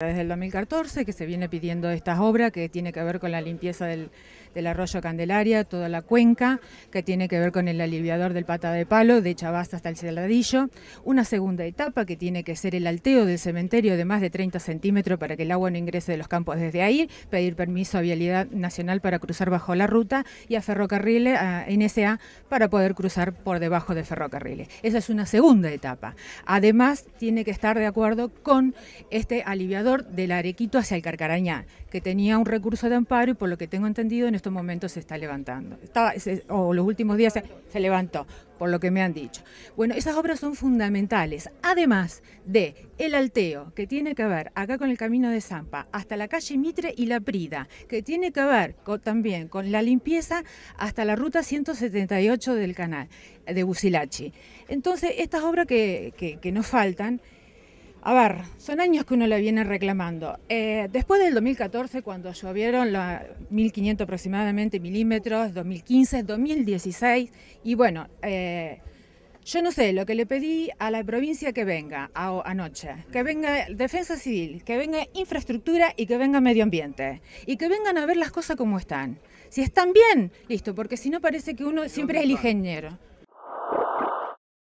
Desde el 2014 que se viene pidiendo estas obras que tiene que ver con la limpieza del, arroyo Candelaria, toda la cuenca, que tiene que ver con el aliviador del pata de palo de Chavasta hasta el Cerradillo, una segunda etapa que tiene que ser el alteo del cementerio de más de 30 centímetros para que el agua no ingrese de los campos desde ahí, pedir permiso a Vialidad Nacional para cruzar bajo la ruta y a ferrocarriles, a NSA, para poder cruzar por debajo de ferrocarriles. Esa es una segunda etapa. Además, tiene que estar de acuerdo con este aliviador del Arequito hacia el Carcarañá, que tenía un recurso de amparo y por lo que tengo entendido en estos momentos se está levantando. o los últimos días se, levantó, por lo que me han dicho. Bueno, esas obras son fundamentales, además de el alteo, que tiene que ver acá con el camino de Zampa, hasta la calle Mitre y La Prida, que tiene que ver también con la limpieza hasta la ruta 178 del canal de Bucilachi. Entonces, estas obras que nos faltan, a ver, son años que uno le viene reclamando. Eh, después del 2014, cuando llovieron la 1500 aproximadamente milímetros, 2015, 2016, y bueno, eh, yo no sé, lo que le pedí a la provincia que venga anoche, que venga defensa civil, que venga infraestructura y que venga medio ambiente, y que vengan a ver las cosas como están. Si están bien, listo, porque si no parece que uno siempre es el ingeniero.